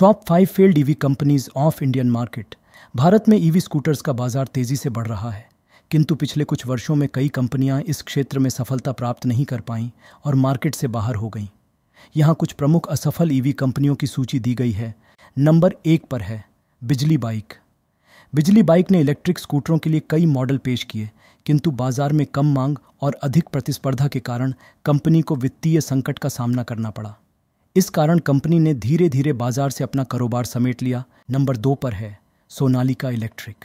top five failed EV companies of Indian market Bharat में EV e scooters का बाजार तेजी से बढ़ रहा है किंतु पिछले कुछ वर्षों में कई कंपनियां इस क्षेत्र में सफलता प्राप्त नहीं कर पाईं और मार्केट से बाहर हो गईं यहाँ कुछ प्रमुख असफल ईवी e कंपनियों की सूची दी गई है नंबर एक पर है बिजली बाइक बिजली बाइक ने इलेक्ट्रिक स्कूटरों के लिए कई मॉडल पेश किए किंतु बाजार में कम मांग और अधिक प्रतिस्पर्धा के कारण कंपनी को वित्तीय संकट का सामना करना पड़ा इस कारण कंपनी ने धीरे धीरे बाजार से अपना कारोबार समेट लिया नंबर दो पर है सोनालिका इलेक्ट्रिक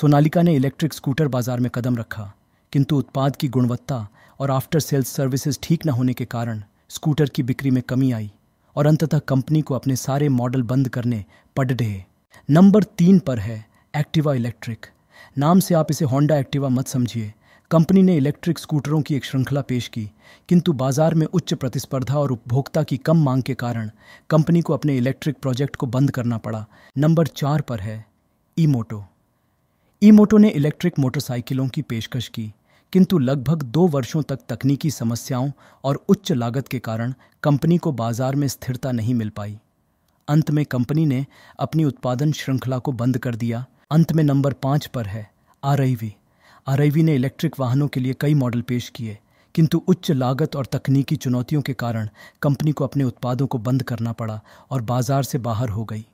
सोनालिका ने इलेक्ट्रिक स्कूटर बाजार में कदम रखा किंतु उत्पाद की गुणवत्ता और आफ्टर सेल्स सर्विसेज ठीक न होने के कारण स्कूटर की बिक्री में कमी आई और अंततः कंपनी को अपने सारे मॉडल बंद करने पड़ रहे नंबर तीन पर है एक्टिवा इलेक्ट्रिक नाम से आप इसे होंडा एक्टिवा मत समझिए कंपनी ने इलेक्ट्रिक स्कूटरों की एक श्रृंखला पेश की किंतु बाजार में उच्च प्रतिस्पर्धा और उपभोक्ता की कम मांग के कारण कंपनी को अपने इलेक्ट्रिक प्रोजेक्ट को बंद करना पड़ा नंबर चार पर है ई मोटो ई मोटो ने इलेक्ट्रिक मोटरसाइकिलों की पेशकश की किंतु लगभग दो वर्षों तक तकनीकी समस्याओं और उच्च लागत के कारण कंपनी को बाजार में स्थिरता नहीं मिल पाई अंत में कंपनी ने अपनी उत्पादन श्रृंखला को बंद कर दिया अंत में नंबर पाँच पर है आरईवी आरआईवी ने इलेक्ट्रिक वाहनों के लिए कई मॉडल पेश किए किंतु उच्च लागत और तकनीकी चुनौतियों के कारण कंपनी को अपने उत्पादों को बंद करना पड़ा और बाजार से बाहर हो गई